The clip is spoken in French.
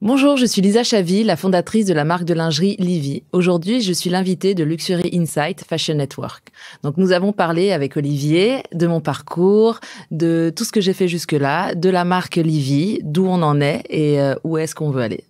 Bonjour, je suis Lisa Chavy, la fondatrice de la marque de lingerie Livy. Aujourd'hui, je suis l'invitée de Luxury Insight Fashion Network. Donc, nous avons parlé avec Olivier de mon parcours, de tout ce que j'ai fait jusque-là, de la marque Livy, d'où on en est et euh, où est-ce qu'on veut aller.